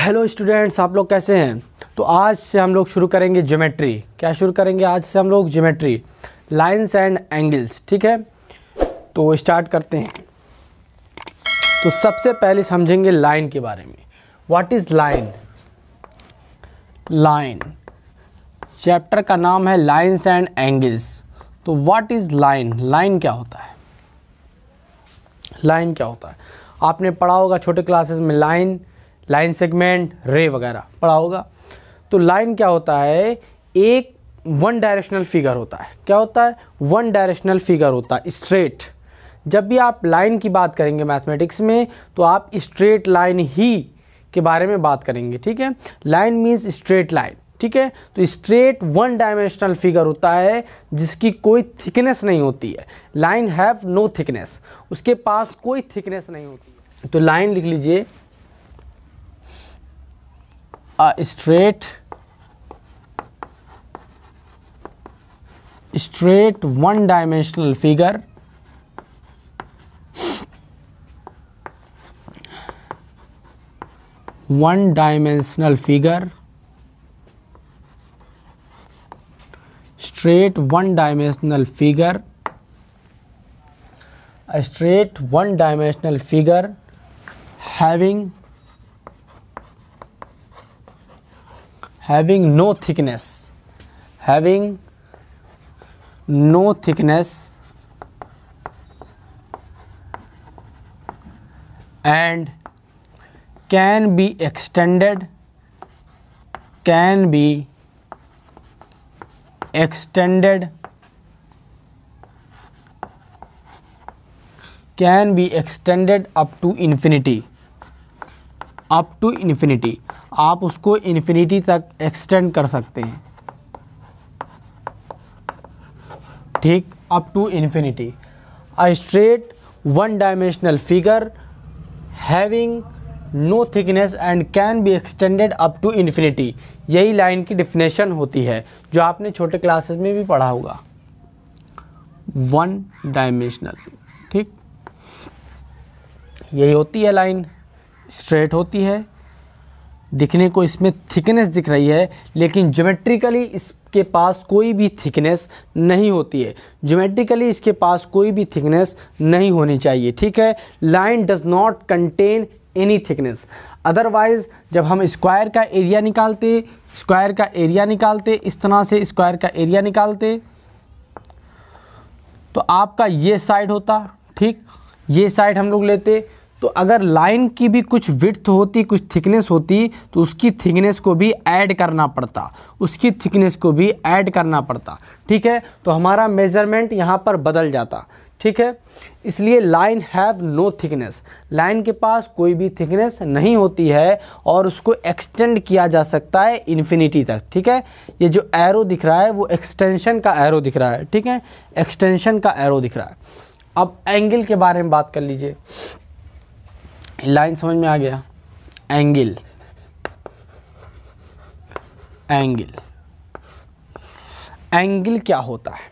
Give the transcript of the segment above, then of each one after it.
hello students आप लोग कैसे हैं तो आज से हम लोग शुरू करेंगे ज्योमेट्री क्या शुरू करेंगे आज से हम लोग ज्योमेट्री लाइंस एंड एंगल्स ठीक है तो स्टार्ट करते हैं तो सबसे पहले समझेंगे लाइन के बारे में what is line line chapter का नाम है लाइन्स एंड एंगल्स तो व्हाट इज़ लाइन लाइन क्या होता है लाइन क्या होता है आपने पढ़ा होगा छोटे क्लासेस में लाइन लाइन सेगमेंट रे वगैरह पढ़ा होगा तो लाइन क्या होता है एक वन डायरेक्शनल फिगर होता है क्या होता है वन डायरेक्शनल फिगर होता है स्ट्रेट जब भी आप लाइन की बात करेंगे मैथमेटिक्स में तो आप स्ट्रेट लाइन ही के बारे में बात करेंगे ठीक है लाइन मीन्स स्ट्रेट लाइन ठीक है तो स्ट्रेट वन डायमेंशनल फिगर होता है जिसकी कोई थिकनेस नहीं होती है लाइन हैव नो थिकनेस उसके पास कोई थिकनेस नहीं होती है तो लाइन लिख लीजिए a straight straight one dimensional figure one dimensional figure straight one dimensional figure a straight one dimensional figure having having no thickness having no thickness and can be extended can be extended can be extended up to infinity up to infinity आप उसको infinity तक extend कर सकते हैं ठीक up to infinity a straight one dimensional figure having no thickness and can be extended up to infinity यही line की definition होती है जो आपने छोटे क्लासेस में भी पढ़ा होगा वन डायमेंशनल ठीक यही होती है लाइन स्ट्रेट होती है दिखने को इसमें थिकनेस दिख रही है लेकिन जोमेट्रिकली इसके पास कोई भी थिकनेस नहीं होती है ज्योमेट्रिकली इसके पास कोई भी थिकनेस नहीं होनी चाहिए ठीक है line does not contain any thickness otherwise जब हम स्क्वायर का एरिया निकालते स्क्वायर का एरिया निकालते इस तरह से स्क्वायर का एरिया निकालते तो आपका ये साइड होता ठीक ये साइड हम लोग लेते तो अगर लाइन की भी कुछ विथ होती कुछ थिकनेस होती तो उसकी थिकनेस को भी ऐड करना पड़ता उसकी थिकनेस को भी ऐड करना पड़ता ठीक है तो हमारा मेजरमेंट यहाँ पर बदल जाता ठीक है इसलिए line have no thickness line के पास कोई भी थिकनेस नहीं होती है और उसको एक्सटेंड किया जा सकता है इन्फिनिटी तक ठीक है ये जो एरो दिख रहा है वो एक्सटेंशन का एरो दिख रहा है ठीक है एक्सटेंशन का एरो दिख रहा है अब एंगल के बारे में बात कर लीजिए लाइन समझ में आ गया एंगल एंगल एंगल क्या होता है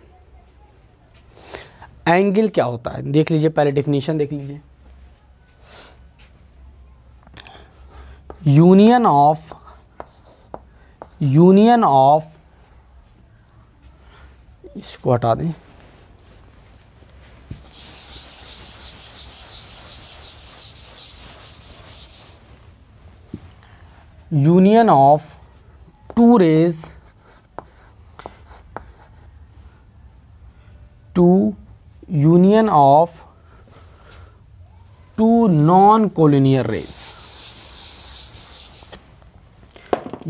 एंगल क्या होता है देख लीजिए पहले डेफिनेशन देख लीजिए यूनियन ऑफ यूनियन ऑफ इसको हटा दें union of two rays to union of two non collinear rays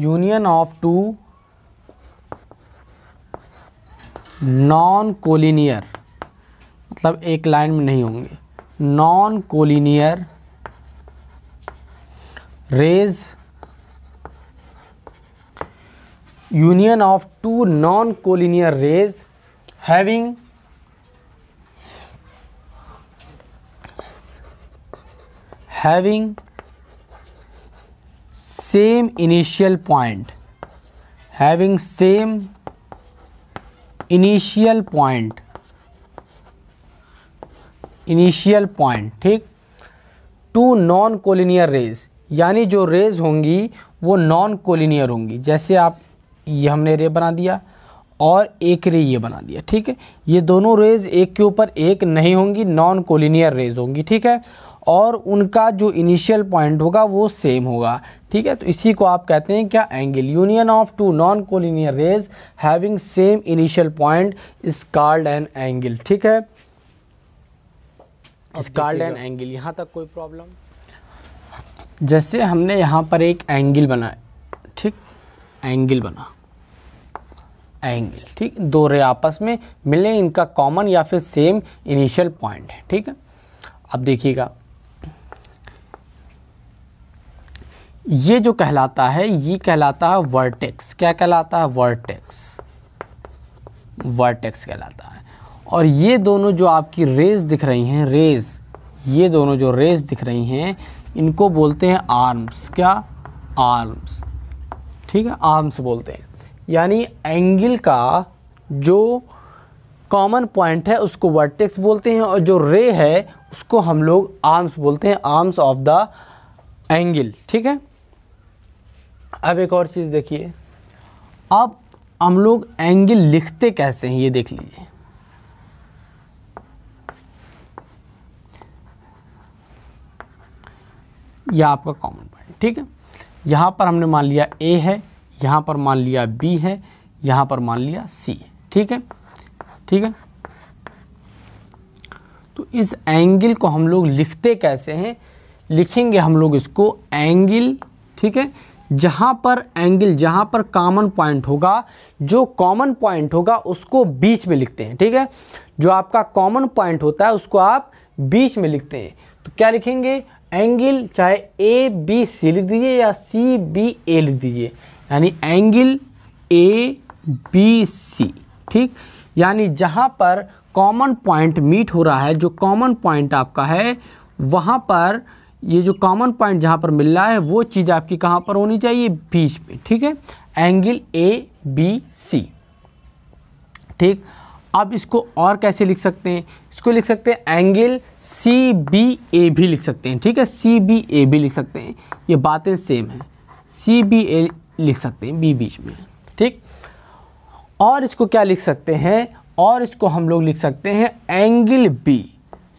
union of two non collinear मतलब एक लाइन में नहीं होंगे non collinear rays union of two non collinear rays having having same initial point having same initial point initial point ठीक two non collinear rays यानी जो raise होंगी वो नॉन कोलिनियर होंगी जैसे आप ये हमने रे बना दिया और एक रे ये बना दिया ठीक है ये दोनों रेज एक के ऊपर एक नहीं होंगी नॉन कोलिनियर रेज होंगी ठीक है और उनका जो इनिशियल पॉइंट होगा वो सेम होगा ठीक है तो इसी को आप कहते हैं क्या angle union of two non collinear rays having same initial point is called an angle ठीक है इस कार्ड एन एंगल यहाँ तक कोई प्रॉब्लम जैसे हमने यहाँ पर एक एंगल बनाया ठीक एंगल बना एंगल ठीक दो रे आपस में मिले इनका कॉमन या फिर सेम इनिशियल पॉइंट है ठीक है अब देखिएगा ये जो कहलाता है ये कहलाता है वर्टेक्स क्या कहलाता है वर्टेक्स वर्टेक्स कहलाता है और ये दोनों जो आपकी रेज दिख रही हैं रेज ये दोनों जो रेज दिख रही हैं इनको बोलते हैं आर्म्स क्या आर्म्स ठीक है आर्म्स बोलते हैं यानी एंगल का जो कॉमन पॉइंट है उसको वर्टेक्स बोलते हैं और जो रे है उसको हम लोग आर्म्स बोलते हैं आर्म्स ऑफ द एंगल ठीक है अब एक और चीज़ देखिए अब हम लोग एंगल लिखते कैसे हैं ये देख लीजिए यह आपका कॉमन पॉइंट ठीक है यहाँ पर हमने मान लिया ए है यहाँ पर मान लिया बी है यहाँ पर मान लिया सी है ठीक है ठीक है तो इस एंगल को हम लोग लिखते कैसे हैं लिखेंगे हम लोग इसको एंगल ठीक है जहाँ पर एंगल जहाँ पर कॉमन पॉइंट होगा जो कॉमन पॉइंट होगा उसको बीच में लिखते हैं ठीक है जो आपका कॉमन पॉइंट होता है उसको आप बीच में लिखते हैं तो क्या लिखेंगे एंगल चाहे ए बी सी लिख दीजिए या सी बी ए लिख दीजिए यानी एंगल ए बी सी ठीक यानी जहाँ पर कॉमन पॉइंट मीट हो रहा है जो कॉमन पॉइंट आपका है वहाँ पर ये जो कॉमन पॉइंट जहाँ पर मिल रहा है वो चीज़ आपकी कहाँ पर होनी चाहिए बीच में ठीक है एंगल ए बी सी ठीक अब इसको और कैसे लिख सकते हैं इसको लिख सकते हैं एंगल सी बी ए भी लिख सकते हैं ठीक है सी बी ए भी लिख सकते हैं ये बातें सेम है सी बी ए लिख सकते हैं बी बीच में ठीक और इसको क्या लिख सकते हैं और इसको हम लोग लिख सकते हैं एंगल बी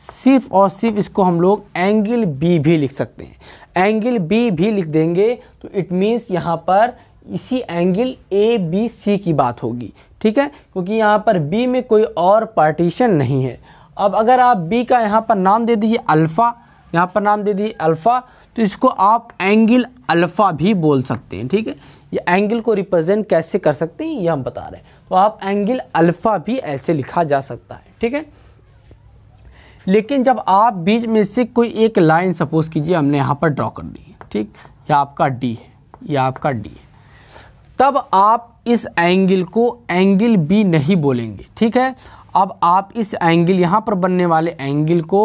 सिर्फ और सिर्फ इसको हम लोग एंगल बी भी लिख सकते हैं एंगल बी भी लिख देंगे तो इट मीन्स यहाँ पर इसी एंगल ए बी सी की बात होगी ठीक है क्योंकि यहाँ पर बी में कोई और पार्टीशन नहीं है अब अगर आप बी का यहाँ पर नाम दे दीजिए अल्फ़ा यहाँ पर नाम दे दीजिए अल्फ़ा तो इसको आप एंगल अल्फ़ा भी बोल सकते हैं ठीक है ये एंगल को रिप्रेजेंट कैसे कर सकते हैं ये हम बता रहे हैं तो आप एंगल अल्फ़ा भी ऐसे लिखा जा सकता है ठीक है लेकिन जब आप बीच में से कोई एक लाइन सपोज कीजिए हमने यहाँ पर ड्रॉ कर दी ठीक यह आपका डी है यह आपका डी है तब आप इस एंगल को एंगल बी नहीं बोलेंगे ठीक है अब आप इस एंगल यहाँ पर बनने वाले एंगल को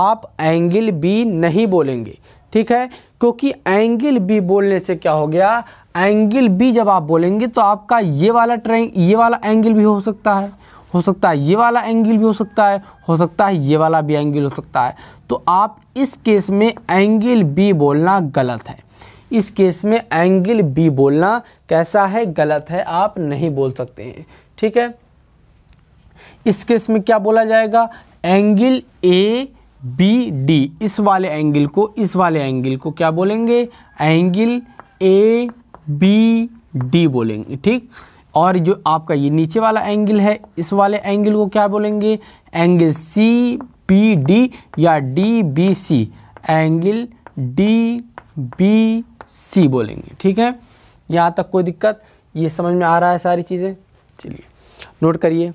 आप एंगल बी नहीं बोलेंगे ठीक है क्योंकि एंगल बी बोलने से क्या हो गया एंगल बी जब आप बोलेंगे तो आपका ये वाला ट्रेंग ये वाला एंगल भी हो सकता है हो सकता है ये वाला एंगल भी हो सकता है हो सकता है ये वाला भी एंगल हो सकता है तो आप इस केस में एंगल बी बोलना गलत है इस केस में एंगल बी बोलना कैसा है गलत है आप नहीं बोल सकते हैं ठीक है इस केस में क्या बोला जाएगा एंगल ए बी डी इस वाले एंगल को इस वाले एंगल को क्या बोलेंगे एंगल ए बी डी बोलेंगे ठीक और जो आपका ये नीचे वाला एंगल है इस वाले एंगल को क्या बोलेंगे एंगल सी बी डी या D B C angle D B C बोलेंगे ठीक है यहाँ तक कोई दिक्कत ये समझ में आ रहा है सारी चीज़ें चलिए नोट करिए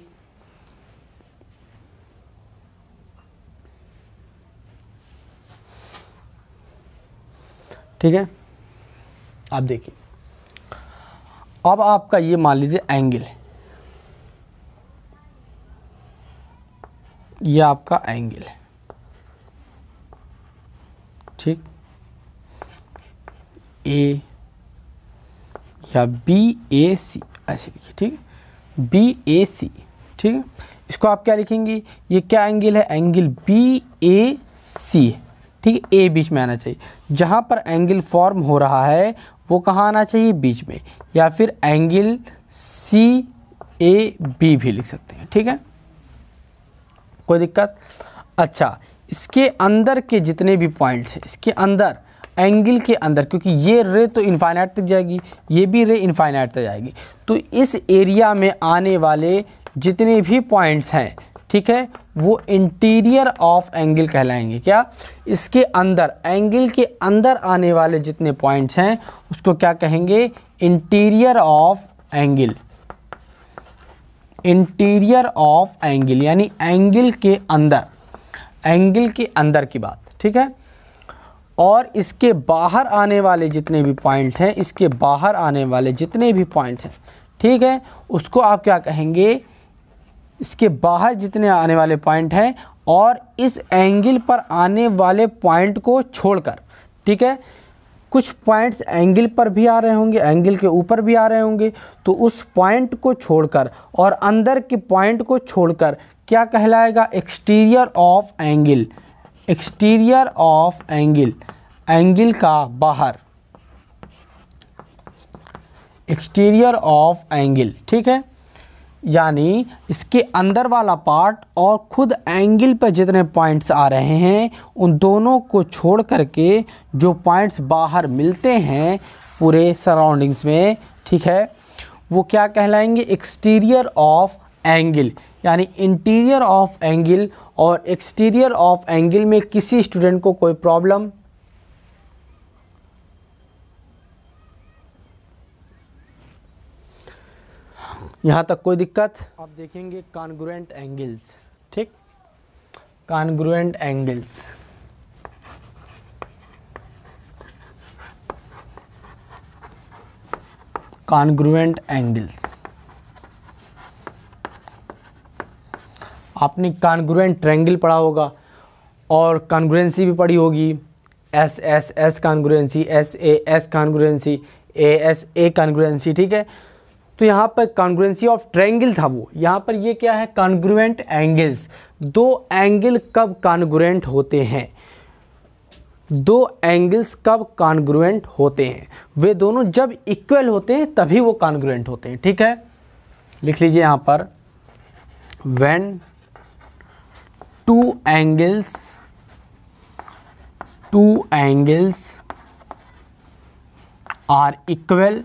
ठीक है आप देखिए अब आपका ये मान लीजिए एंगल है ये आपका एंगल है ठीक ए या बी ए सी ऐसे लिखिए ठीक बी ए सी ठीक इसको आप क्या लिखेंगे ये क्या एंगल है एंगल बी ए सी है ठीक है ए बीच में आना चाहिए जहाँ पर एंगल फॉर्म हो रहा है वो कहाँ आना चाहिए बीच में या फिर एंगल सी ए बी भी लिख सकते हैं ठीक है कोई दिक्कत अच्छा इसके अंदर के जितने भी पॉइंट्स हैं इसके अंदर एंगल के अंदर क्योंकि ये रे तो इनफाइनाइट तक जाएगी ये भी रे इनफाइनाइट तक जाएगी तो इस एरिया में आने वाले जितने भी पॉइंट्स हैं ठीक है वो इंटीरियर ऑफ एंगल कहलाएंगे क्या इसके अंदर एंगल के अंदर आने वाले जितने पॉइंट्स हैं उसको क्या कहेंगे interior of angle interior of angle यानी एंगल के अंदर एंगल के अंदर की बात ठीक है और इसके बाहर आने वाले जितने भी पॉइंट हैं इसके बाहर आने वाले जितने भी पॉइंट हैं ठीक है उसको आप क्या कहेंगे इसके बाहर जितने आने वाले पॉइंट हैं और इस एंगल पर आने वाले पॉइंट को छोड़कर ठीक है कुछ पॉइंट्स एंगल पर भी आ रहे होंगे एंगल के ऊपर भी आ रहे होंगे तो उस पॉइंट को छोड़कर और अंदर के पॉइंट को छोड़कर क्या कहलाएगा exterior of angle exterior of angle angle का बाहर एक्सटीरियर ऑफ एंगल ठीक है यानी इसके अंदर वाला पार्ट और खुद एंगल पर जितने पॉइंट्स आ रहे हैं उन दोनों को छोड़ करके जो पॉइंट्स बाहर मिलते हैं पूरे सराउंडिंग्स में ठीक है वो क्या कहलाएंगे एक्सटीरियर ऑफ एंगल यानी इंटीरियर ऑफ एंगल और एक्सटीरियर ऑफ एंगल में किसी स्टूडेंट को कोई प्रॉब्लम यहाँ तक कोई दिक्कत आप देखेंगे कॉन्ग्रुएंट एंगल्स ठीक कॉन्ग्रुएंट एंगल्स कॉन्ग्रुएंट एंगल्स आपने कॉन्ग्रुएंट ट्रैंगल पढ़ा होगा और कॉन्ग्रुएंसी भी पढ़ी होगी S S S congruency S A S congruency A S A congruency ठीक है तो यहाँ पर कॉन्ग्रुएंसी ऑफ ट्रैंगल था वो यहाँ पर ये क्या है कॉन्ग्रुएंट एंगल्स दो एंगल कब कॉन्ग्रुएंट होते हैं दो एंगल्स कब कॉन्ग्रुएंट होते हैं वे दोनों जब इक्वल होते हैं तभी वो कॉन्ग्रुएंट होते हैं ठीक है लिख लीजिए यहाँ पर when two angles two angles are equal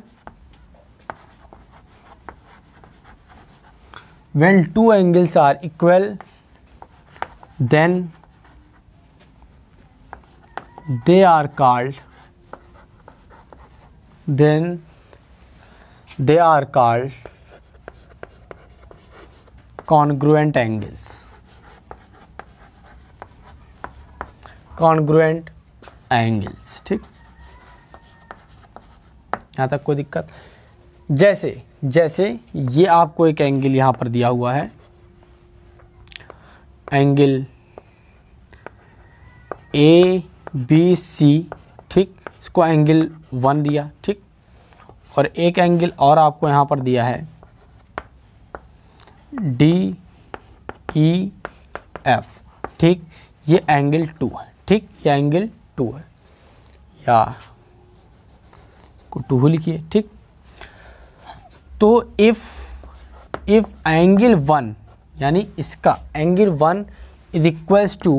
when two angles are equal then they are called then they are called congruent angles congruent angles ठीक यहाँ तक कोई दिक्कत जैसे जैसे ये आपको एक एंगल यहाँ पर दिया हुआ है एंगल ए बी सी ठीक इसको एंगल वन दिया ठीक और एक एंगल और आपको यहाँ पर दिया है डी ई एफ ठीक ये एंगल टू है ठीक ये एंगल टू है या को टू लिखिए ठीक तो इफ़ इफ़ एंगल वन यानी इसका angle one is equals to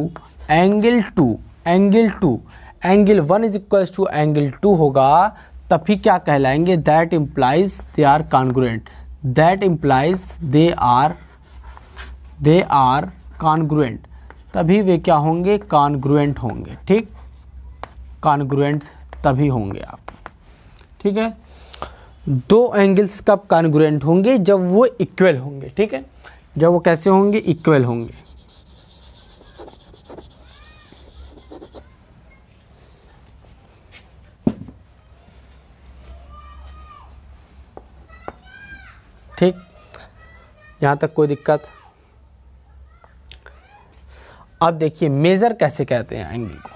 angle two angle two angle one is equals to angle two होगा तभी क्या कहलाएंगे that implies they are congruent that implies they are they are congruent तभी वे क्या होंगे कॉन्ग्रुएंट होंगे ठीक कॉन्ग्रुएंट तभी होंगे आप ठीक है दो एंगल्स कब कॉन्ग्रुएंट होंगे जब वो इक्वल होंगे ठीक है जब वो कैसे होंगे इक्वल होंगे ठीक यहां तक कोई दिक्कत अब देखिए मेज़र कैसे कहते हैं एंगल को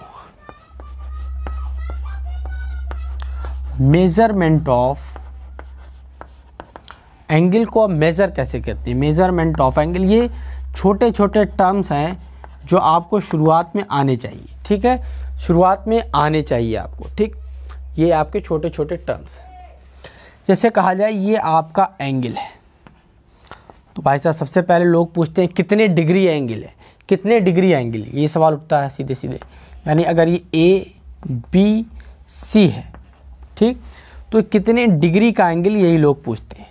मेजरमेंट ऑफ एंगल को आप मेज़र कैसे करते हैं मेज़रमेंट ऑफ एंगल ये छोटे छोटे टर्म्स हैं जो आपको शुरुआत में आने चाहिए ठीक है शुरुआत में आने चाहिए आपको ठीक ये आपके छोटे छोटे टर्म्स हैं जैसे कहा जाए ये आपका एंगल है तो भाई साहब सबसे पहले लोग पूछते हैं कितने डिग्री एंगल है कितने डिग्री एंगल ये सवाल उठता है सीधे सीधे यानी अगर ये ए बी सी है ठीक तो कितने डिग्री का एंगल यही लोग पूछते हैं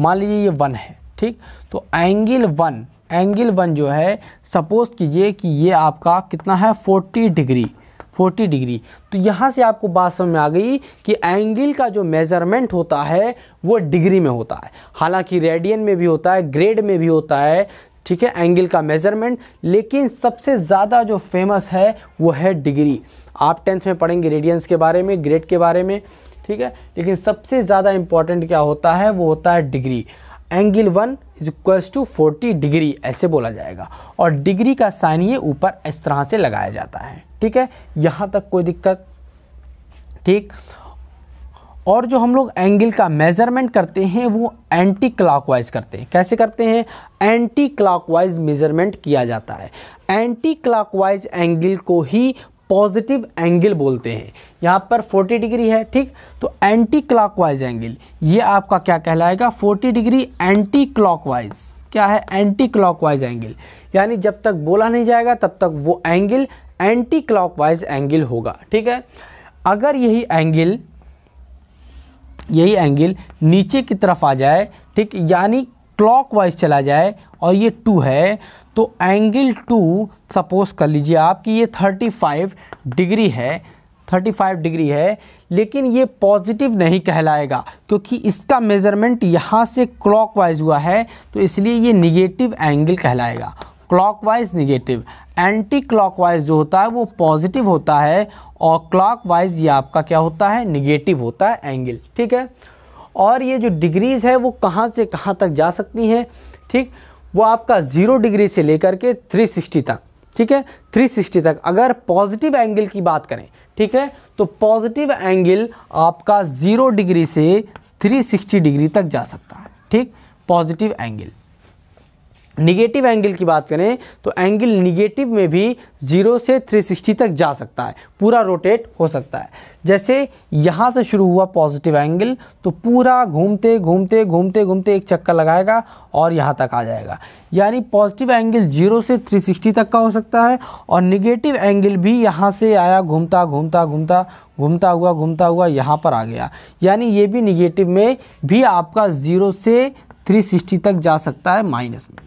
मान लीजिए ये वन है ठीक तो एंगल वन एंगल वन जो है सपोज कीजिए कि ये आपका कितना है फोर्टी डिग्री फोर्टी डिग्री तो यहाँ से आपको बात समझ में आ गई कि एंगल का जो मेज़रमेंट होता है वो डिग्री में होता है हालांकि रेडियन में भी होता है ग्रेड में भी होता है ठीक है एंगल का मेज़रमेंट लेकिन सबसे ज़्यादा जो फेमस है वो है डिग्री आप टेंथ में पढ़ेंगे रेडियंस के बारे में ग्रेड के बारे में ठीक है लेकिन सबसे ज़्यादा इंपॉर्टेंट क्या होता है वो होता है degree angle one is equals to forty degree ऐसे बोला जाएगा और डिग्री का साइन ये ऊपर इस तरह से लगाया जाता है ठीक है यहाँ तक कोई दिक्कत ठीक और जो हम लोग एंगल का मेज़रमेंट करते हैं वो एंटी क्लॉकवाइज करते हैं कैसे करते हैं एंटी क्लॉकवाइज मेज़रमेंट किया जाता है एंटी क्लॉकवाइज एंगल को ही पॉजिटिव एंगल बोलते हैं यहाँ पर 40 डिग्री है ठीक तो एंटी क्लॉकवाइज एंगल ये आपका क्या कहलाएगा 40 डिग्री एंटी क्लॉकवाइज क्या है एंटी क्लॉकवाइज एंगल यानी जब तक बोला नहीं जाएगा तब तक वो एंगल एंटी क्लॉकवाइज एंगल होगा ठीक है अगर यही एंगल यही एंगल नीचे की तरफ आ जाए ठीक यानी क्लॉकवाइज चला जाए और ये टू है तो एंगल टू सपोज कर लीजिए आप कि ये थर्टी फाइव डिग्री है थर्टी फाइव डिग्री है लेकिन ये पॉजिटिव नहीं कहलाएगा क्योंकि इसका मेज़रमेंट यहाँ से क्लॉकवाइज हुआ है तो इसलिए ये निगेटिव एंगल कहलाएगा क्लॉकवाइज निगेटिव एंटी क्लॉकवाइज जो होता है वो पॉजिटिव होता है और क्लॉकवाइज ये आपका क्या होता है निगेटिव होता है एंगल ठीक है और ये जो डिग्रीज़ है वो कहाँ से कहाँ तक जा सकती हैं ठीक वो आपका ज़ीरो डिग्री से लेकर के 360 तक ठीक है 360 तक अगर पॉजिटिव एंगल की बात करें ठीक है तो पॉजिटिव एंगल आपका ज़ीरो डिग्री से 360 डिग्री तक जा सकता है ठीक पॉजिटिव एंगल निगेटिव एंगल की बात करें तो एंगल निगेटिव में भी ज़ीरो से 360 तक जा सकता है पूरा रोटेट हो सकता है जैसे यहाँ से शुरू हुआ पॉजिटिव एंगल तो पूरा घूमते घूमते घूमते घूमते एक चक्कर लगाएगा और यहाँ तक आ जाएगा यानी पॉजिटिव एंगल जीरो से 360 तक का हो सकता है और निगेटिव एंगल भी यहाँ से आया घूमता घूमता घूमता घूमता हुआ घूमता हुआ यहाँ पर आ गया यानी ये भी निगेटिव में भी आपका ज़ीरो से सिक्सटी तक जा सकता है माइनस में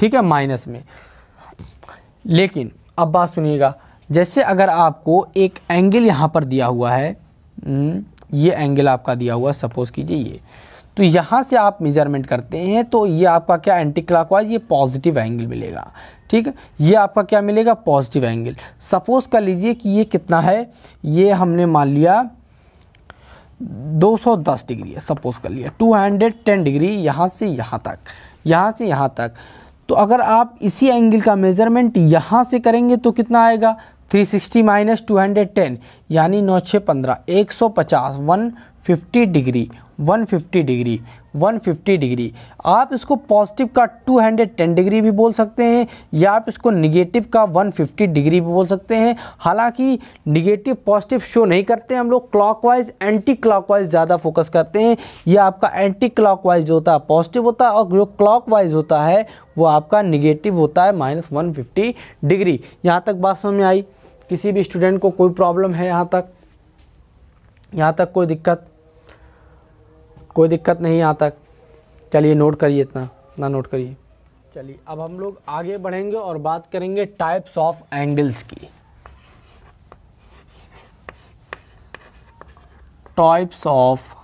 ठीक है माइनस में लेकिन अब बात सुनिएगा जैसे अगर आपको एक एंगल यहाँ पर दिया हुआ है हम्म, ये एंगल आपका दिया हुआ सपोज़ कीजिए ये तो यहाँ से आप मेजरमेंट करते हैं तो ये आपका क्या एंटी क्लॉकवाइज ये पॉजिटिव एंगल मिलेगा ठीक है ये आपका क्या मिलेगा पॉजिटिव एंगल सपोज़ कर लीजिए कि ये कितना है ये हमने मान लिया 210 डिग्री है सपोज़ कर लिया 210 डिग्री यहाँ से यहाँ तक यहाँ से यहाँ तक तो अगर आप इसी एंगल का मेज़रमेंट यहाँ से करेंगे तो कितना आएगा 360 sixty minus two hundred ten यानी नौ छः पंद्रह एक सौ पचास one fifty degree 150 degree 150 degree आप इसको पॉजिटिव का 210 डिग्री भी बोल सकते हैं या आप इसको निगेटिव का 150 डिग्री भी बोल सकते हैं हालांकि निगेटिव पॉजिटिव शो नहीं करते हम लोग क्लॉकवाइज एंटी क्लॉकवाइज ज़्यादा फोकस करते हैं यह आपका एंटी क्लॉकवाइज जो होता है पॉजिटिव होता है और जो क्लॉक होता है वो आपका निगेटिव होता है माइनस वन डिग्री यहाँ तक बात समझ में आई किसी भी स्टूडेंट को कोई प्रॉब्लम है यहाँ तक यहाँ तक कोई दिक्कत कोई दिक्कत नहीं यहाँ तक चलिए नोट करिए इतना ना नोट करिए चलिए अब हम लोग आगे बढ़ेंगे और बात करेंगे टाइप्स ऑफ एंगल्स की टाइप्स ऑफ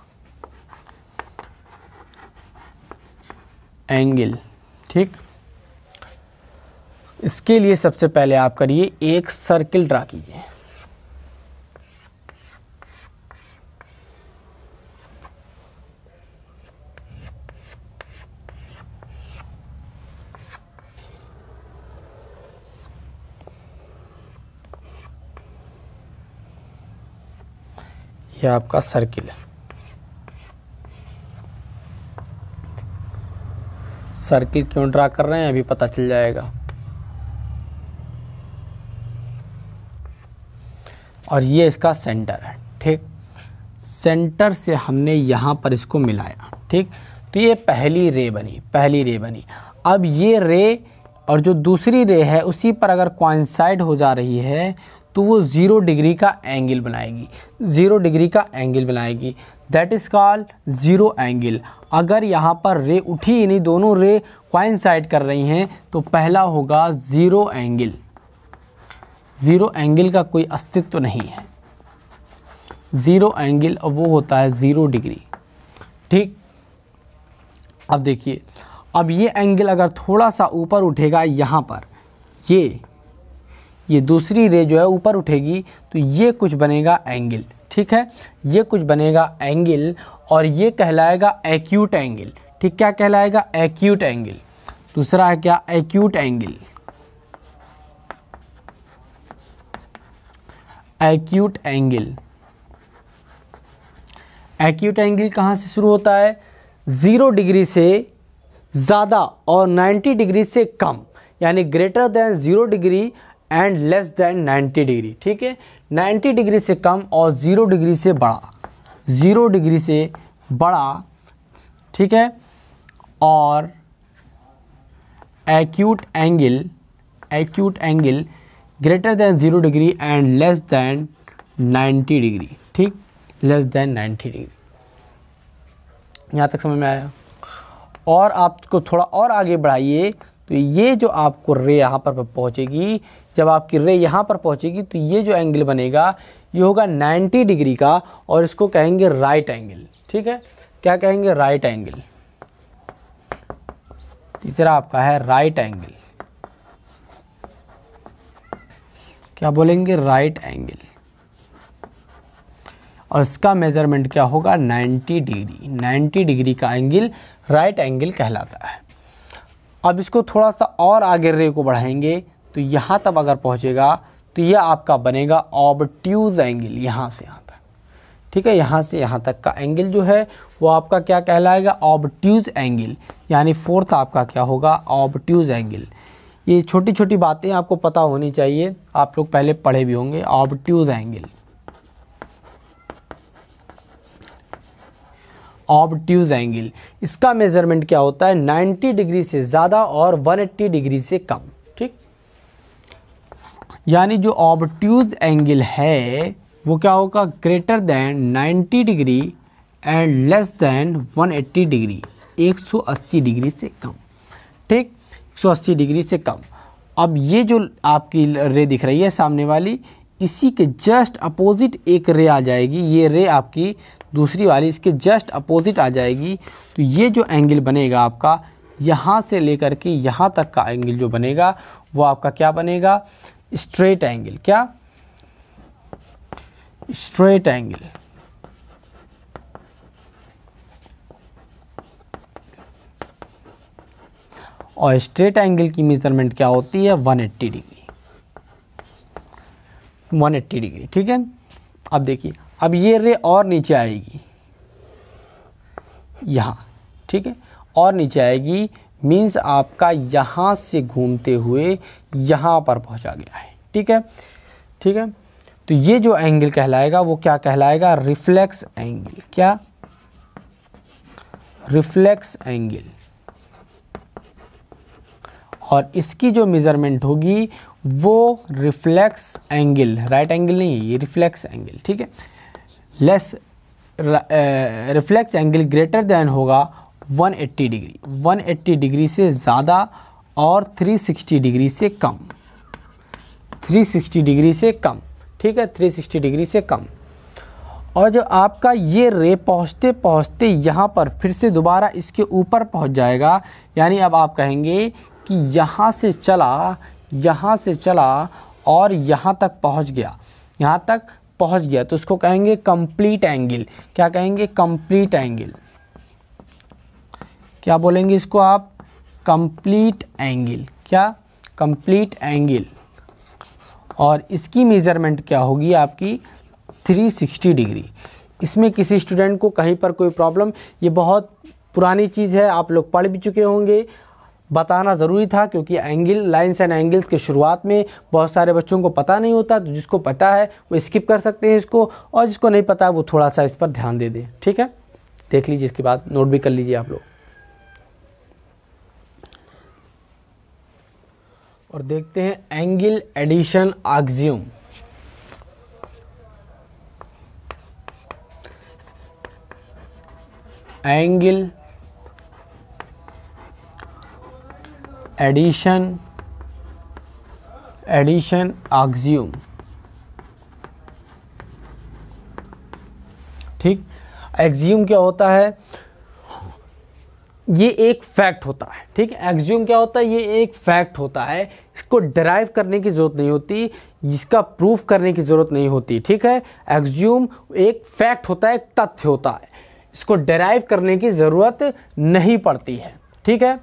एंगल ठीक इसके लिए सबसे पहले आप करिए एक सर्किल ड्रा कीजिए ये आपका सर्किल है सर्किल क्यों ड्रा कर रहे हैं अभी पता चल जाएगा और ये इसका सेंटर है ठीक सेंटर से हमने यहाँ पर इसको मिलाया ठीक तो ये पहली रे बनी पहली रे बनी अब ये रे और जो दूसरी रे है उसी पर अगर क्वाइंसाइड हो जा रही है तो वो ज़ीरो डिग्री का एंगल बनाएगी ज़ीरो डिग्री का एंगल बनाएगी that is call zero angle अगर यहाँ पर रे उठी यानी दोनों रे क्वाइंसाइड कर रही हैं तो पहला होगा ज़ीरो एंगल ज़ीरो एंगल का कोई अस्तित्व नहीं है ज़ीरो एंगल वो होता है ज़ीरो डिग्री ठीक अब देखिए अब ये एंगल अगर थोड़ा सा ऊपर उठेगा यहाँ पर ये ये दूसरी रे जो है ऊपर उठेगी तो ये कुछ बनेगा एंगल ठीक है ये कुछ बनेगा एंगल और ये कहलाएगा एक्यूट एंगल ठीक क्या कहलाएगा एक्यूट एंगल दूसरा है क्या acute angle acute angle acute angle कहां से शुरू होता है ज़ीरो डिग्री से ज़्यादा और नाइन्टी डिग्री से कम यानी greater than zero degree and less than 90 degree ठीक है 90 डिग्री से कम और ज़ीरो डिग्री से बड़ा ज़ीरो डिग्री से बड़ा ठीक है और acute angle acute angle greater than zero degree and less than 90 degree ठीक लेस देन 90 डिग्री यहाँ तक समझ में आया और आपको थोड़ा और आगे बढ़ाइए तो ये जो आपको रे यहाँ पर पहुँचेगी जब आपकी रे यहाँ पर पहुँचेगी तो ये जो एंगल बनेगा ये होगा 90 डिग्री का और इसको कहेंगे राइट एंगल ठीक है क्या कहेंगे राइट एंगल तीसरा आपका है राइट एंगल क्या बोलेंगे राइट एंगल और इसका मेज़रमेंट क्या होगा 90 डिग्री 90 डिग्री का एंगल राइट एंगल कहलाता है अब इसको थोड़ा सा और आगे रे को बढ़ाएंगे तो यहाँ तक अगर पहुँचेगा तो यह आपका बनेगा ऑबट्यूज़ एंगल यहाँ से यहाँ तक ठीक है यहाँ से यहाँ तक का एंगल जो है वो आपका क्या कहलाएगा ऑबट्यूज़ एंगल यानी फोर्थ आपका क्या होगा ऑबट्यूज़ एंगल ये छोटी छोटी बातें आपको पता होनी चाहिए आप लोग पहले पढ़े भी होंगे ऑबट्यूज़ एंगल ऑबट्यूज एंगल इसका मेजरमेंट क्या होता है 90 डिग्री से ज़्यादा और 180 डिग्री से कम ठीक यानी जो ऑबट्यूज एंगल है वो क्या होगा greater than 90 degree and less than 180 degree 180 degree से कम ठीक 180 डिग्री से कम अब ये जो आपकी रे दिख रही है सामने वाली इसी के जस्ट अपोजिट एक रे आ जाएगी ये रे आपकी दूसरी वाली इसके जस्ट अपोजिट आ जाएगी तो ये जो एंगल बनेगा आपका यहाँ से लेकर के यहाँ तक का एंगल जो बनेगा वो आपका क्या बनेगा स्ट्रेट एंगल क्या स्ट्रेट एंगल और स्ट्रेट एंगल की मेजरमेंट क्या होती है 180 डिग्री 180 डिग्री ठीक है अब देखिए अब ये रे और नीचे आएगी यहाँ ठीक है और नीचे आएगी मीन्स आपका यहाँ से घूमते हुए यहाँ पर पहुँचा गया है ठीक है ठीक है तो ये जो एंगल कहलाएगा वो क्या कहलाएगा रिफ्लेक्स एंगल क्या रिफ्लेक्स एंगल और इसकी जो मेज़रमेंट होगी वो रिफ्लेक्स एंगल राइट एंगल नहीं है ये रिफ्लेक्स एंगल ठीक है less reflex angle greater than होगा 180 डिग्री 180 डिग्री से ज़्यादा और 360 डिग्री से कम 360 डिग्री से कम ठीक है 360 डिग्री से कम और जब आपका ये रे पहुँचते पहुँचते यहाँ पर फिर से दोबारा इसके ऊपर पहुँच जाएगा यानी अब आप कहेंगे कि यहाँ से चला यहाँ से चला और यहाँ तक पहुँच गया यहाँ तक पहुँच गया तो उसको कहेंगे कंप्लीट एंगल क्या कहेंगे कंप्लीट एंगल क्या बोलेंगे इसको आप कंप्लीट एंगल क्या कंप्लीट एंगल और इसकी मेज़रमेंट क्या होगी आपकी 360 डिग्री इसमें किसी स्टूडेंट को कहीं पर कोई प्रॉब्लम ये बहुत पुरानी चीज़ है आप लोग पढ़ भी चुके होंगे बताना ज़रूरी था क्योंकि एंगल लाइन्स एंड एंगल्स के शुरुआत में बहुत सारे बच्चों को पता नहीं होता तो जिसको पता है वो स्किप कर सकते हैं इसको और जिसको नहीं पता वो थोड़ा सा इस पर ध्यान दे दें ठीक है देख लीजिए इसके बाद नोट भी कर लीजिए आप लोग और देखते हैं angle addition axiom angle addition addition axiom ठीक एक्ज्यूम क्या होता है ये एक फैक्ट होता है ठीक एक्ज्यूम क्या होता है ये एक फैक्ट होता है इसको डराइव करने की ज़रूरत नहीं होती इसका प्रूफ करने की ज़रूरत नहीं होती ठीक है एक्ज्यूम एक फैक्ट होता है एक तथ्य होता है इसको डराइव करने की ज़रूरत नहीं पड़ती है ठीक है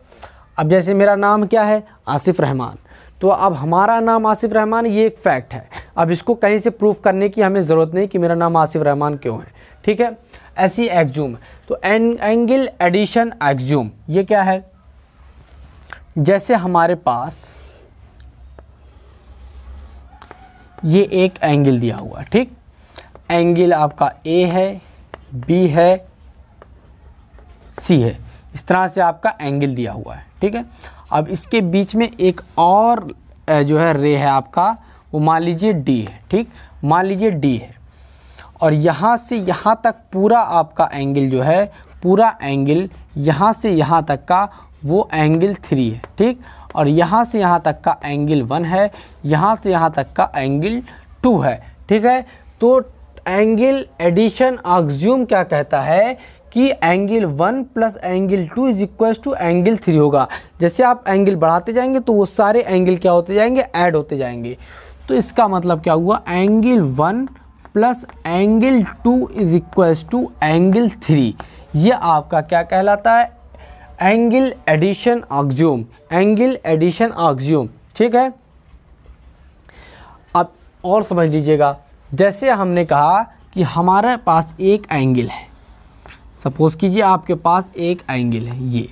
अब जैसे मेरा नाम क्या है आसिफ रहमान तो अब हमारा नाम आसिफ रहमान ये एक फैक्ट है अब इसको कहीं से प्रूफ करने की हमें ज़रूरत नहीं कि मेरा नाम आसिफ रहमान क्यों है ठीक है ऐसी एक्जूम तो एं, एंगल एडिशन एक्जूम ये क्या है जैसे हमारे पास ये एक एंगल दिया हुआ ठीक एंगल आपका ए है बी है सी है इस तरह से आपका एंगल दिया हुआ है ठीक है अब इसके बीच में एक और जो है रे है आपका वो मान लीजिए डी है ठीक मान लीजिए डी है और यहाँ से यहाँ तक पूरा आपका एंगल जो है पूरा एंगल यहाँ से यहाँ तक का वो एंगल थ्री है ठीक और यहाँ से यहाँ तक का एंगल वन है यहाँ से यहाँ तक का एंगल टू है ठीक है तो एंगल एडिशन ऑक्ज्यूम क्या कहता है कि angle one plus angle two is equal to angle three होगा जैसे आप एंगल बढ़ाते जाएंगे तो वो सारे एंगल क्या होते जाएंगे ऐड होते जाएंगे तो इसका मतलब क्या हुआ angle one plus angle two is equal to angle three ये आपका क्या कहलाता है angle addition axiom angle addition axiom ठीक है अब और समझ लीजिएगा जैसे हमने कहा कि हमारे पास एक एंगल है सपोज़ कीजिए आपके पास एक एंगल है ये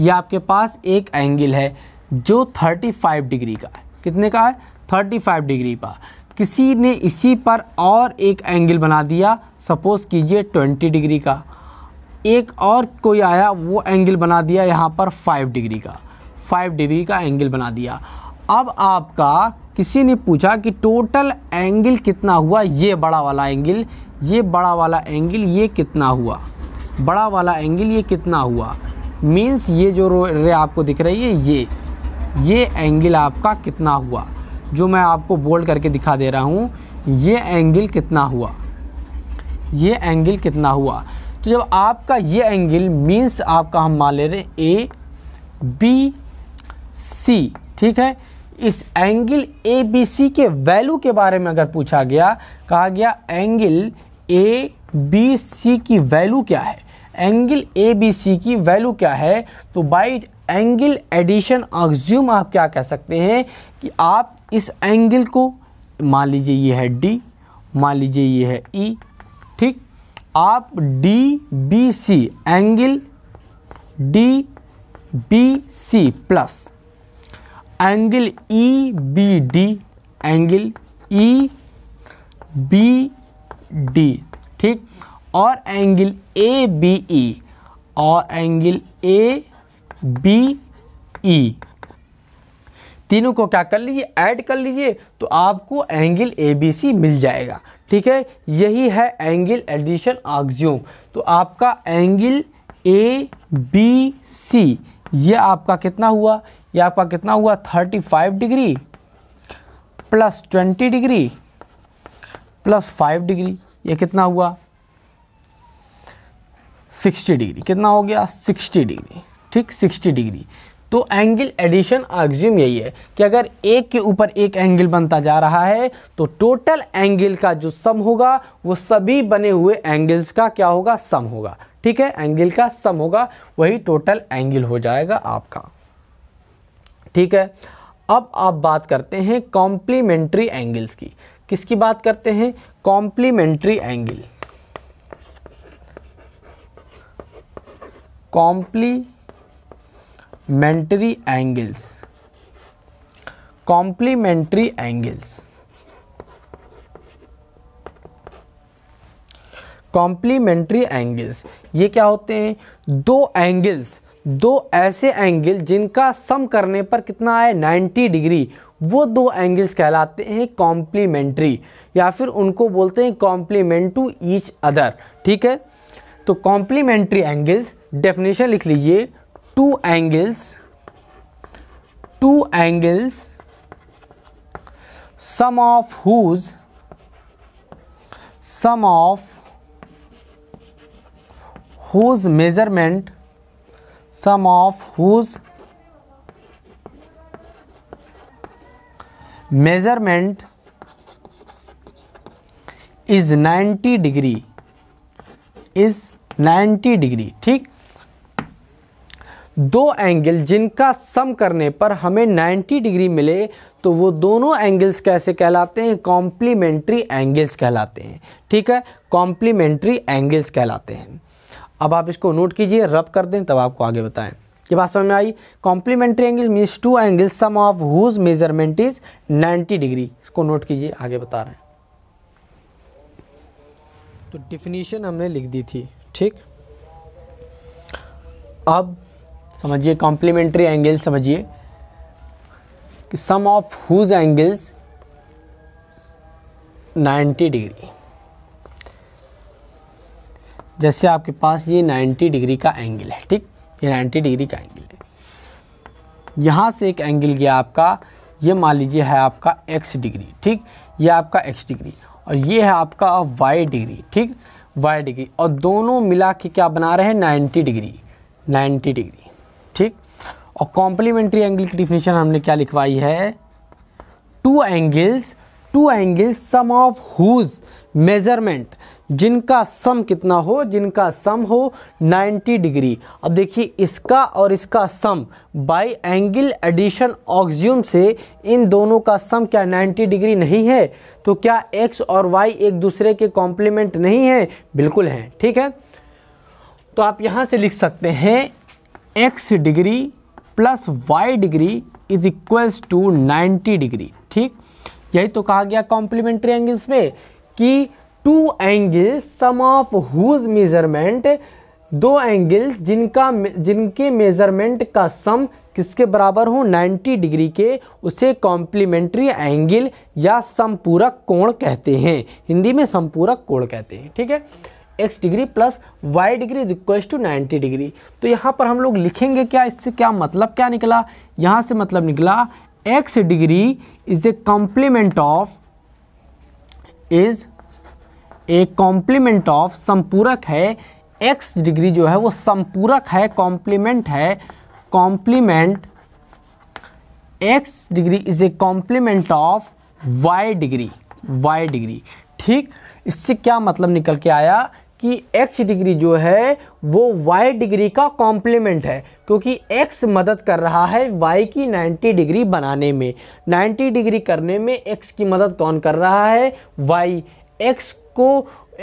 ये आपके पास एक एंगल है जो 35 डिग्री का है कितने का है 35 डिग्री का किसी ने इसी पर और एक एंगल बना दिया सपोज़ कीजिए 20 डिग्री का एक और कोई आया वो एंगल बना दिया यहाँ पर 5 डिग्री का 5 डिग्री का एंगल बना दिया अब आपका किसी ने पूछा कि टोटल एंगल कितना हुआ ये बड़ा वाला एंगल ये बड़ा वाला एंगल ये कितना हुआ बड़ा वाला एंगल ये कितना हुआ मीन्स ये जो रे आपको दिख रही है ये ये एंगल आपका कितना हुआ जो मैं आपको बोल्ड करके दिखा दे रहा हूँ ये एंगल कितना हुआ ये एंगल कितना हुआ तो जब आपका ये एंगल मीन्स आपका हम मान ले रहे ए बी सी ठीक है इस एंगल ए बी सी के वैल्यू के बारे में अगर पूछा गया कहा गया एंगल ए बी सी की वैल्यू क्या है एंगल ए बी सी की वैल्यू क्या है तो बाई एंगल एडिशन ऑक्ज्यूम आप क्या कह सकते हैं कि आप इस एंगल को मान लीजिए ये है डी मान लीजिए ये है ई e, ठीक आप D B C angle D B C plus angle E B D angle E B D ठीक और एंगल ए बी ई और एंगल ए बी ई तीनों को क्या कर लीजिए ऐड कर लीजिए तो आपको एंगल ए बी सी मिल जाएगा ठीक है यही है एंगल एडिशन ऑक्ज्यूम तो आपका एंगल ए बी सी ये आपका कितना हुआ ये आपका कितना हुआ thirty five degree plus twenty degree plus five degree ये कितना हुआ 60 डिग्री कितना हो गया 60 डिग्री ठीक 60 डिग्री तो एंगल एडिशन एग्ज्यूम यही है कि अगर एक के ऊपर एक एंगल बनता जा रहा है तो टोटल एंगल का जो सम होगा वो सभी बने हुए एंगल्स का क्या होगा सम होगा ठीक है एंगल का सम होगा वही टोटल एंगल हो जाएगा आपका ठीक है अब आप बात करते हैं कॉम्प्लीमेंट्री एंगल्स की किसकी बात करते हैं complementary angle complementary angles complementary angles complementary angles ये क्या होते हैं दो एंगल्स दो ऐसे एंगल जिनका सम करने पर कितना आए 90 डिग्री वो दो एंगल्स कहलाते हैं कॉम्प्लीमेंट्री या फिर उनको बोलते हैं कॉम्प्लीमेंट टू ईच अदर ठीक है तो कॉम्प्लीमेंट्री एंगल्स डेफिनेशन लिख लीजिए two angles two angles sum of whose sum of whose measurement sum of whose measurement is 90 degree is 90 degree ठीक दो एंगल जिनका सम करने पर हमें 90 डिग्री मिले तो वो दोनों एंगल्स कैसे कहलाते हैं कॉम्प्लीमेंट्री एंगल्स कहलाते हैं ठीक है कॉम्प्लीमेंट्री एंगल्स कहलाते हैं अब आप इसको नोट कीजिए रब कर दें तब आपको आगे बताएं ये बात समझ में आई complementary angle means two angle sum of whose measurement is ninety degree इसको नोट कीजिए आगे बता रहे हैं तो डिफिनीशन हमने लिख दी थी ठीक अब समझिए कॉम्प्लीमेंट्री एंगल समझिए कि sum of whose angles 90 degree जैसे आपके पास ये 90 डिग्री का एंगल है ठीक ये 90 डिग्री का एंगल है यहाँ से एक एंगल गया आपका ये मान लीजिए है आपका x डिग्री ठीक ये आपका x डिग्री और ये है आपका y डिग्री ठीक वाई डिग्री और दोनों मिला के क्या बना रहे हैं नाइन्टी डिग्री नाइन्टी डिग्री ठीक और कॉम्प्लीमेंट्री एंगल की डिफिनेशन हमने क्या लिखवाई है two angles two angles sum of whose measurement जिनका सम कितना हो जिनका सम हो 90 डिग्री अब देखिए इसका और इसका sum by angle addition axiom से इन दोनों का सम क्या 90 डिग्री नहीं है तो क्या x और y एक दूसरे के कॉम्प्लीमेंट नहीं है बिल्कुल हैं ठीक है तो आप यहाँ से लिख सकते हैं x degree plus y degree is equals to 90 degree ठीक यही तो कहा गया कॉम्प्लीमेंट्री एंगल्स में कि two angle sum of whose measurement दो एंगल जिनका जिनके मेजरमेंट का सम किसके बराबर हो 90 डिग्री के उसे कॉम्प्लीमेंट्री एंगल या समपूरक कोण कहते हैं हिंदी में समपूरक कोण कहते हैं ठीक है X degree plus Y degree is equal to ninety degree तो यहाँ पर हम लोग लिखेंगे क्या इससे क्या मतलब क्या निकला यहाँ से मतलब निकला X degree is a complement of is एक कॉम्प्लीमेंट ऑफ संपूरक है एक्स डिग्री जो है वो संपूरक है कॉम्प्लीमेंट है complement X degree is a complement of Y degree Y degree ठीक इससे क्या मतलब निकल के आया कि x डिग्री जो है वो y डिग्री का कॉम्प्लीमेंट है क्योंकि x मदद कर रहा है y की 90 डिग्री बनाने में 90 डिग्री करने में x की मदद कौन कर रहा है y x को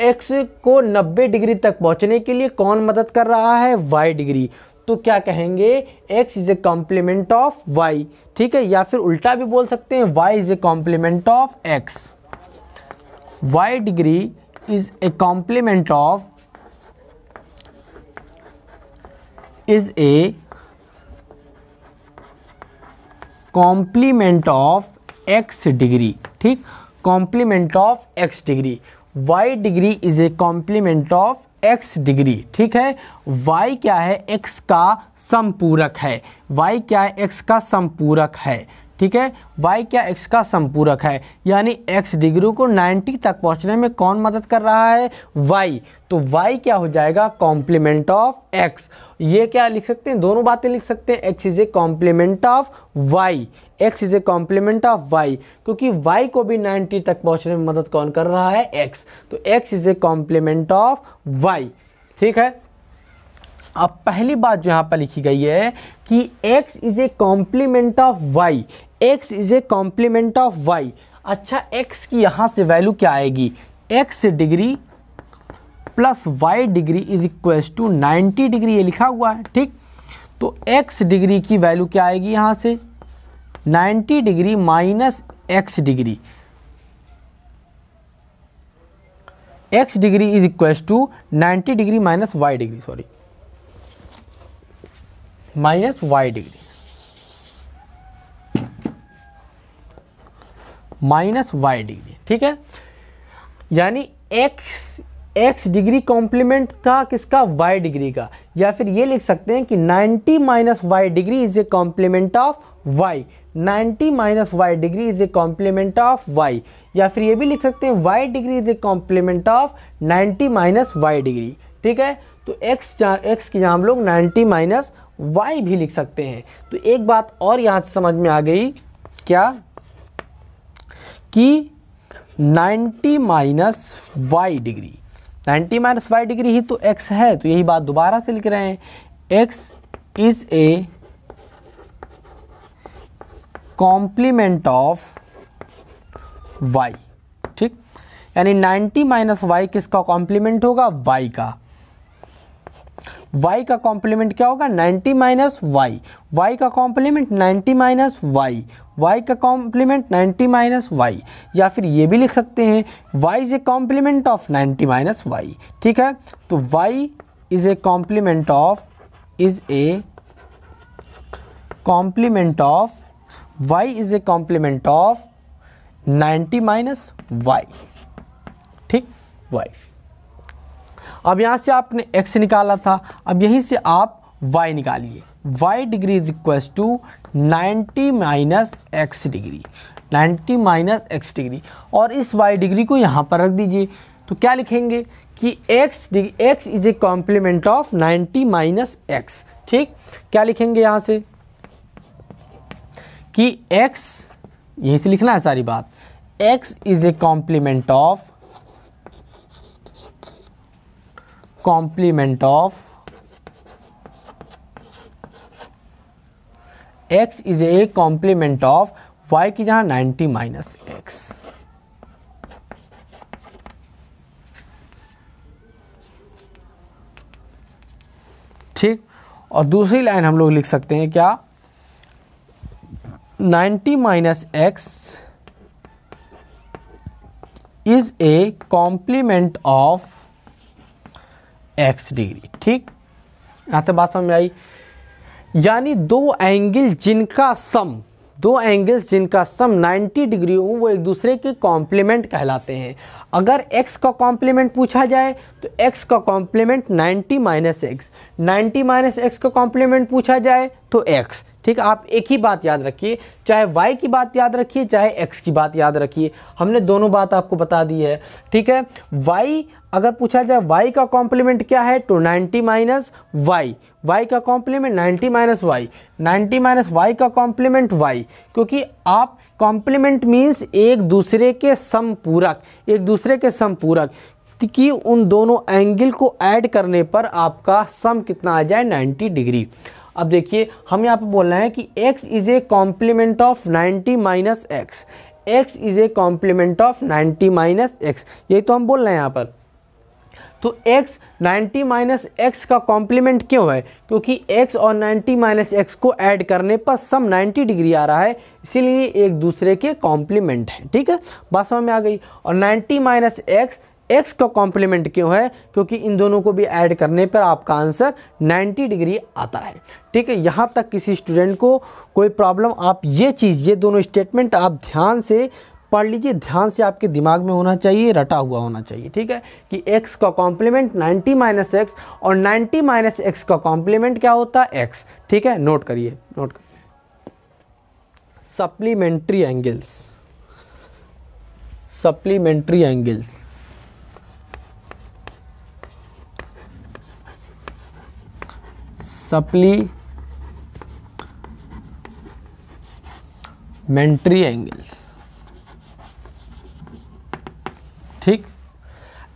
एक्स को 90 डिग्री तक पहुंचने के लिए कौन मदद कर रहा है वाई डिग्री तो क्या कहेंगे X is a complement of Y ठीक है या फिर उल्टा भी बोल सकते हैं Y is a complement of x Y degree is a complement of is a complement of x degree ठीक complement of x degree Y degree is a complement of x degree ठीक है वाई क्या है x का संपूरक है Y क्या है x का संपूरक है ठीक है वाई क्या एक्स का संपूरक है यानी एक्स डिग्री को 90 तक पहुंचने में कौन मदद कर रहा है वाई तो वाई क्या हो जाएगा कॉम्प्लीमेंट ऑफ एक्स ये क्या लिख सकते हैं दोनों बातें लिख सकते हैं X is a complement of Y X is a complement of Y क्योंकि वाई को भी 90 तक पहुंचने में मदद कौन कर रहा है एक्स तो X is a complement of Y ठीक है अब पहली बात जो यहाँ पर लिखी गई है कि x is a complement of y x is a complement of y अच्छा x की यहाँ से वैल्यू क्या आएगी x degree plus y degree is equal to ninety degree ये लिखा हुआ है ठीक तो x डिग्री की वैल्यू क्या आएगी यहाँ से 90 degree minus x degree X degree is equal to 90 degree minus Y degree sorry minus Y degree minus Y degree ठीक है यानी एक्स एक्स डिग्री कॉम्प्लीमेंट था किसका वाई डिग्री का या फिर ये लिख सकते हैं कि 90 minus Y degree is a complement of Y 90 minus Y degree is a complement of Y या फिर ये भी लिख सकते हैं Y degree is a complement of 90 minus Y degree ठीक है तो एक्स एक्स की जहाँ हम लोग 90 माइनस वाई भी लिख सकते हैं तो एक बात और यहाँ से समझ में आ गई क्या कि 90 minus Y degree 90 minus Y degree ही तो x है तो यही बात दोबारा से लिख रहे हैं x is a complement of Y ठीक यानी 90 माइनस वाई किसका कॉम्प्लीमेंट होगा वाई का y का कॉम्प्लीमेंट क्या होगा 90 माइनस वाई वाई का कॉम्प्लीमेंट 90 माइनस वाई वाई का कॉम्प्लीमेंट 90 माइनस वाई या फिर ये भी लिख सकते हैं y is a complement of 90 minus Y ठीक है तो y is a complement of is a complement of y is a complement of 90 minus Y ठीक y अब यहाँ से आपने x निकाला था अब यहीं से आप y निकालिए y degree is equal to 90 minus x degree 90 minus x degree और इस y डिग्री को यहाँ पर रख दीजिए तो क्या लिखेंगे कि x degree x is a complement of 90 minus x ठीक क्या लिखेंगे यहाँ से कि x यही से लिखना है सारी बात x is a complement of complement of x is a complement of y की जहां 90 माइनस एक्स ठीक और दूसरी लाइन हम लोग लिख सकते हैं क्या ninety minus x is a complement of x degree ठीक यहां से बात समझ में आई यानी दो एंगल जिनका सम दो एंगल्स जिनका सम 90 डिग्री हो वो एक दूसरे के कॉम्प्लीमेंट कहलाते हैं अगर x का कॉम्प्लीमेंट पूछा जाए तो x का complement 90 minus x ninety minus x का कॉम्प्लीमेंट पूछा जाए तो x ठीक आप एक ही बात याद रखिए चाहे y की बात याद रखिए चाहे x की बात याद रखिए हमने दोनों बात आपको बता दी है ठीक है y अगर पूछा जाए वाई का कॉम्प्लीमेंट क्या है तो 90 माइनस वाई वाई का complement 90 minus y ninety minus y का कॉम्प्लीमेंट वाई क्योंकि आप कॉम्प्लीमेंट मीन्स एक दूसरे के समपूरक एक दूसरे के समपूरक कि उन दोनों एंगल को ऐड करने पर आपका सम कितना आ जाए 90 डिग्री अब देखिए हम यहाँ पर बोल रहे हैं कि x is a complement of 90 minus x x is a complement of 90 minus x यही तो हम बोल रहे हैं यहाँ पर तो x 90 माइनस एक्स का कॉम्प्लीमेंट क्यों है क्योंकि x और 90 माइनस एक्स को ऐड करने पर सम 90 डिग्री आ रहा है इसीलिए एक दूसरे के कॉम्प्लीमेंट है ठीक है बात समझ में आ गई और 90 माइनस एक्स एक्स का कॉम्प्लीमेंट क्यों है क्योंकि इन दोनों को भी ऐड करने पर आपका आंसर 90 डिग्री आता है ठीक है यहाँ तक किसी स्टूडेंट को कोई प्रॉब्लम आप ये चीज़ ये दोनों स्टेटमेंट आप ध्यान से पढ़ लीजिए ध्यान से आपके दिमाग में होना चाहिए रटा हुआ होना चाहिए ठीक है कि x का कॉम्प्लीमेंट 90 माइनस एक्स और 90 माइनस एक्स का कॉम्प्लीमेंट क्या होता है x ठीक है नोट करिए नोट करिए supplementary angles supplementary angles supplementary angles ठीक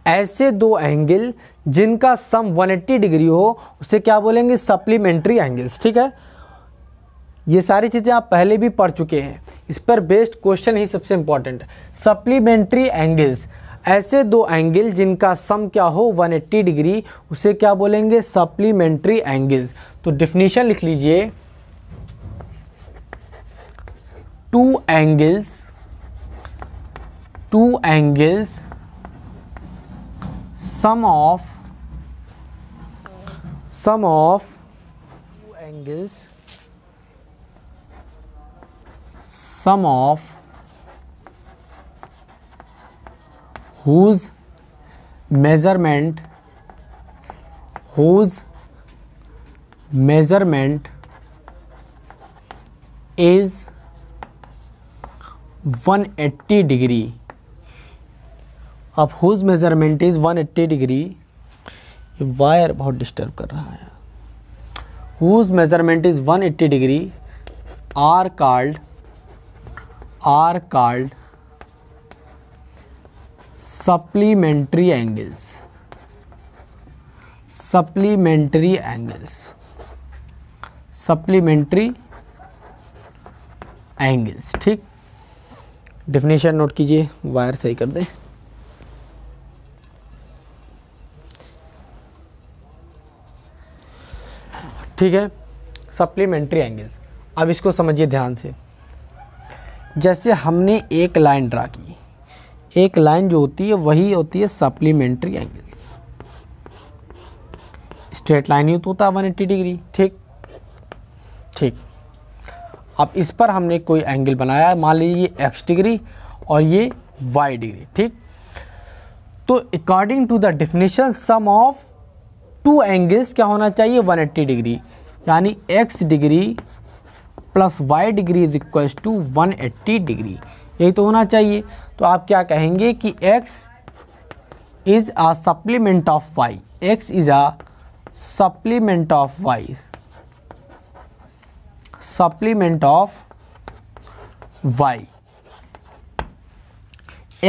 ऐसे दो एंगल जिनका सम 180 डिग्री हो उसे क्या बोलेंगे सप्लीमेंट्री एंगल्स ठीक है ये सारी चीज़ें आप पहले भी पढ़ चुके हैं इस पर बेस्ड क्वेश्चन ही सबसे इम्पॉर्टेंट सप्लीमेंट्री एंगल्स ऐसे दो एंगल जिनका सम क्या हो 180 डिग्री उसे क्या बोलेंगे सप्लीमेंट्री एंगल्स तो डिफिनीशन लिख लीजिए two angles two angles sum of sum of two angles sum of whose measurement whose measurement is 180 degree of whose measurement is 180 degree ये वायर बहुत डिस्टर्ब कर रहा है whose measurement is 180 degree are called are called supplementary angles supplementary angles supplementary angles ठीक definition note कीजिए wire सही कर दें ठीक है सप्लीमेंट्री एंगल अब इसको समझिए ध्यान से जैसे हमने एक लाइन ड्रा की एक लाइन जो होती है वही होती है सप्लीमेंट्री एंगल्स स्ट्रेट लाइन ही तो होता है वन एट्टी डिग्री ठीक ठीक अब इस पर हमने कोई एंगल बनाया मान लीजिए ये एक्स डिग्री और ये वाई डिग्री ठीक तो according to the definition sum of two angles क्या होना चाहिए 180 डिग्री यानी x degree plus Y degree is equals to one eighty degree यही तो होना चाहिए तो आप क्या कहेंगे कि x is a supplement of Y x is a supplement of y supplement of Y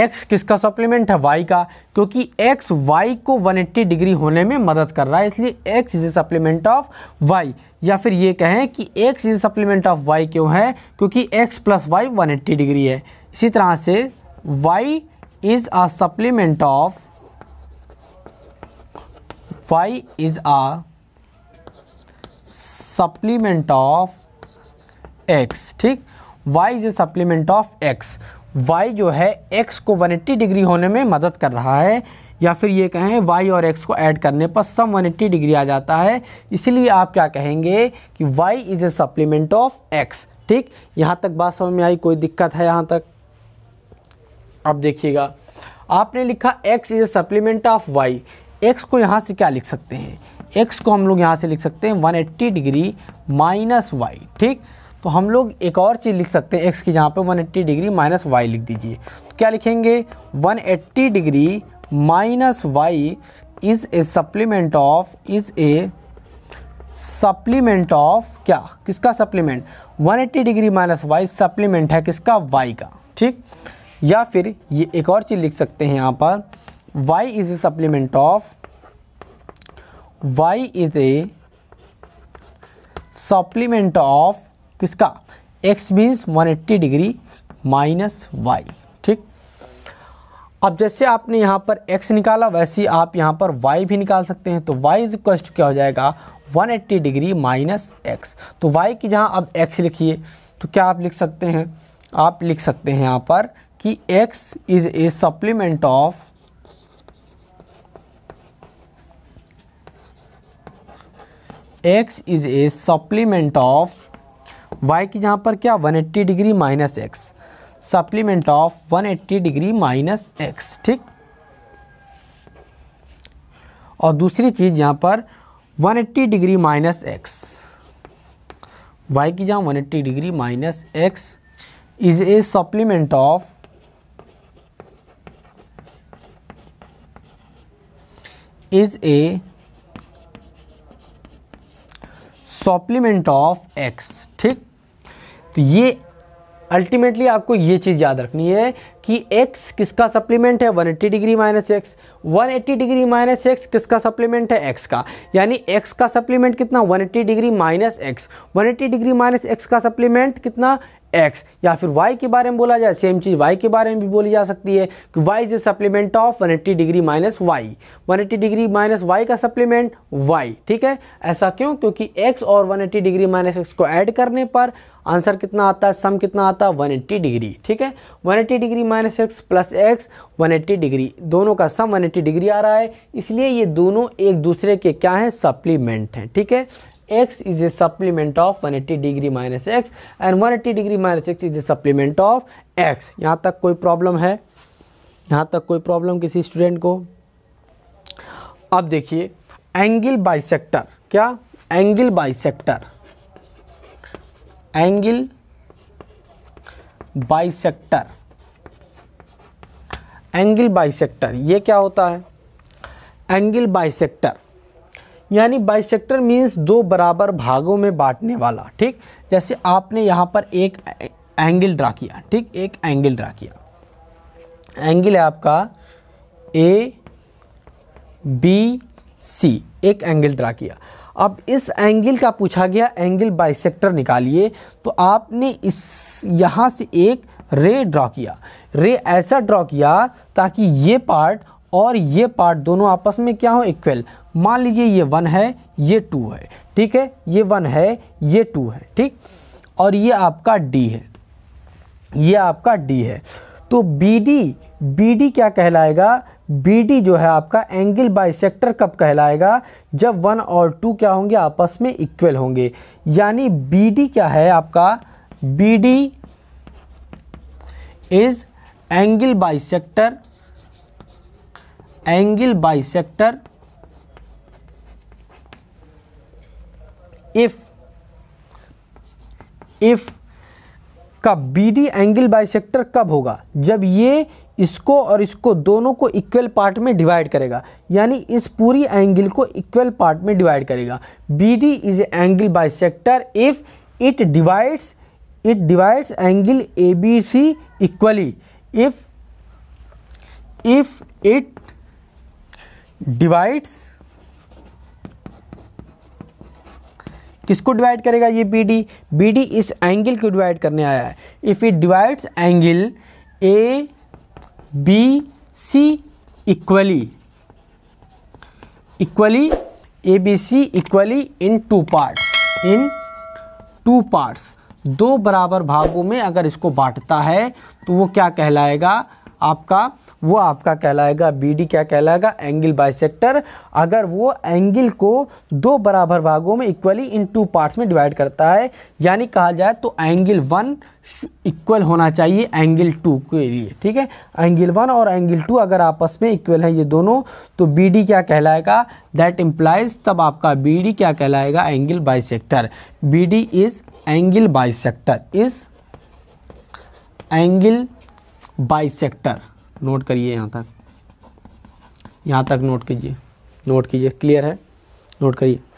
x किसका सप्लीमेंट है वाई का क्योंकि एक्स वाई को 180 डिग्री होने में मदद कर रहा है इसलिए x is supplement of Y या फिर ये कहें कि x is supplement of y क्यों है क्योंकि x plus y one degree है इसी तरह से y is a supplement of y is a supplement of x ठीक y is a supplement of x y जो है एक्स को 180 डिग्री होने में मदद कर रहा है या फिर ये कहें वाई और एक्स को ऐड करने पर सम 180 डिग्री आ जाता है इसलिए आप क्या कहेंगे कि y is a supplement of x ठीक यहाँ तक बात समझ में आई कोई दिक्कत है यहाँ तक अब देखिएगा आपने लिखा x is a supplement of Y x को यहाँ से क्या लिख सकते हैं एक्स को हम लोग यहाँ से लिख सकते हैं 180 डिग्री माइनस वाई ठीक तो हम लोग एक और चीज़ लिख सकते हैं एक्स की जहाँ पे 180 डिग्री माइनस वाई लिख दीजिए तो क्या लिखेंगे 180 degree minus y is a supplement of is a supplement of क्या किसका supplement 180 degree minus y supplement है किसका वाई का ठीक या फिर ये एक और चीज़ लिख सकते हैं यहाँ पर y is a supplement of y is a supplement of किसका x means one eighty degree minus Y ठीक अब जैसे आपने यहाँ पर x निकाला वैसे ही आप यहाँ पर y भी निकाल सकते हैं तो y इज क्या हो जाएगा 180 डिग्री माइनस एक्स तो y की जहाँ अब x लिखिए तो क्या आप लिख सकते हैं आप लिख सकते हैं यहाँ पर कि x is a supplement of x is a supplement of y की जहाँ पर क्या 180 degree minus x supplement of 180 degree minus x ठीक और दूसरी चीज़ यहाँ पर 180 डिग्री माइनस एक्स वाई की जहाँ 180 degree minus x is a supplement of is a supplement of x तो ये अल्टीमेटली आपको ये चीज़ याद रखनी है कि x किसका सप्लीमेंट है 180 degree minus x one degree minus x किसका सप्लीमेंट है x का यानी x का सप्लीमेंट कितना 180 degree minus x one degree minus x का सप्लीमेंट कितना x या फिर y के बारे में बोला जाए सेम चीज़ y के बारे में भी बोली जा सकती है कि y is a supplement of 180 degree minus y one degree minus y का सप्लीमेंट y ठीक है ऐसा क्यों क्योंकि x और 180 डिग्री माइनस एक्स को ऐड करने पर आंसर कितना आता है सम कितना आता है वन एट्टी डिग्री ठीक है one eighty degree minus x plus x one eighty degree दोनों का सम वन एट्टी डिग्री आ रहा है इसलिए ये दोनों एक दूसरे के क्या हैं सप्लीमेंट हैं ठीक है x supplement of one eighty degree minus x and one eighty degree minus x is a supplement of x यहाँ तक कोई प्रॉब्लम है यहाँ तक कोई प्रॉब्लम किसी स्टूडेंट को अब देखिए एंगल बाइसेक्टर क्या angle bisector angle bisector angle bisector ये क्या होता है एंगल बाइसेक्टर यानी बाइसेक्टर मींस दो बराबर भागों में बांटने वाला ठीक जैसे आपने यहाँ पर एक एंगल ड्रा किया ठीक एक एंगल ड्रा किया एंगल है आपका ए बी सी एक एंगल ड्रा किया अब इस एंगल का पूछा गया एंगल बाइसेक्टर निकालिए तो आपने इस यहाँ से एक रे ड्रॉ किया रे ऐसा ड्रॉ किया ताकि ये पार्ट और ये पार्ट दोनों आपस में क्या हो इक्वल मान लीजिए ये वन है ये टू है ठीक है ये वन है ये टू है ठीक और ये आपका डी है ये आपका डी है तो बी डी बी डी क्या कहलाएगा बी डी जो है आपका एंगल बाई कब कहलाएगा जब वन और टू क्या होंगे आपस में इक्वल होंगे यानी बी डी क्या है आपका B D is angle sector angle sector if if का बी डी एंगल सेक्टर कब होगा जब ये इसको और इसको दोनों को इक्वल पार्ट में डिवाइड करेगा यानी इस पूरी एंगल को इक्वल पार्ट में डिवाइड करेगा B D is angle bisector if it divides it divides angle A B C equally if if it divides किसको डिवाइड करेगा ये बी डी बी डी इस एंगल को डिवाइड करने आया है if it divides angle A B C equally equally A B C equally in two parts in two parts दो बराबर भागों में अगर इसको बांटता है तो वो क्या कहलाएगा आपका वो आपका कहलाएगा बी क्या कहलाएगा एंगल बाइसेक्टर अगर वो एंगल को दो बराबर भागों में इक्वली इन टू पार्ट्स में डिवाइड करता है यानी कहा जाए तो एंगल वन इक्वल होना चाहिए एंगल टू के लिए ठीक है एंगल वन और एंगल टू अगर आपस में इक्वल हैं ये दोनों तो बी डी क्या कहलाएगा दैट इम्प्लाइज तब आपका बी डी क्या कहलाएगा angle sector B D is angle sector is angle bisector note करिए यहाँ तक यहाँ तक नोट कीजिए नोट कीजिए क्लियर है नोट करिए